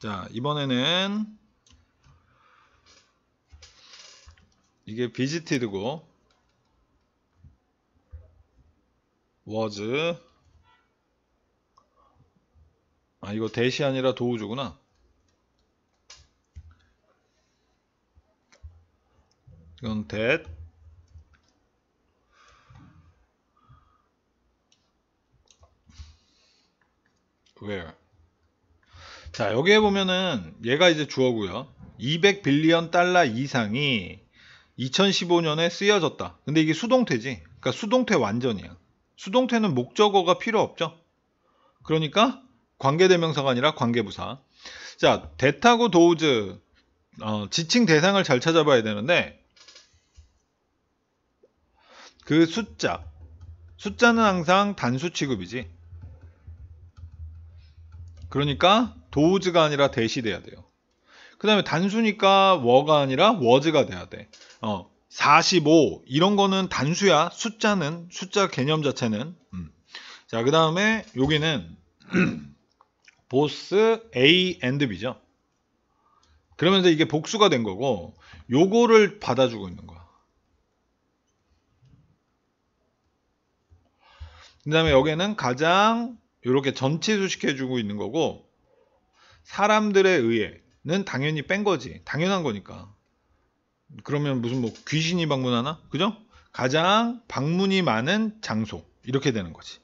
자 이번에는 이게 비지티드고 워즈 아 이거 대시 아니라 도우주구나 이건 that w h 자, 여기에 보면은 얘가 이제 주어고요. 200 빌리언 달러 이상이 2015년에 쓰여졌다. 근데 이게 수동태지. 그러니까 수동태 완전이야. 수동태는 목적어가 필요 없죠. 그러니까 관계대명사가 아니라 관계부사. 자, 대타고 도우즈 어, 지칭 대상을 잘 찾아봐야 되는데 그 숫자 숫자는 항상 단수 취급이지. 그러니까 도우즈가 아니라 대시 돼야 돼요. 그 다음에 단수니까 워가 아니라 워즈가 돼야 돼. 어, 45 이런 거는 단수야. 숫자는 숫자 개념 자체는. 음. 자, 그 다음에 여기는 보스 A and B죠. 그러면서 이게 복수가 된 거고 요거를 받아주고 있는 거야. 그 다음에 여기는 가장 이렇게 전체 수식해주고 있는 거고 사람들에 의해는 당연히 뺀 거지. 당연한 거니까. 그러면 무슨 뭐 귀신이 방문하나? 그죠? 가장 방문이 많은 장소. 이렇게 되는 거지.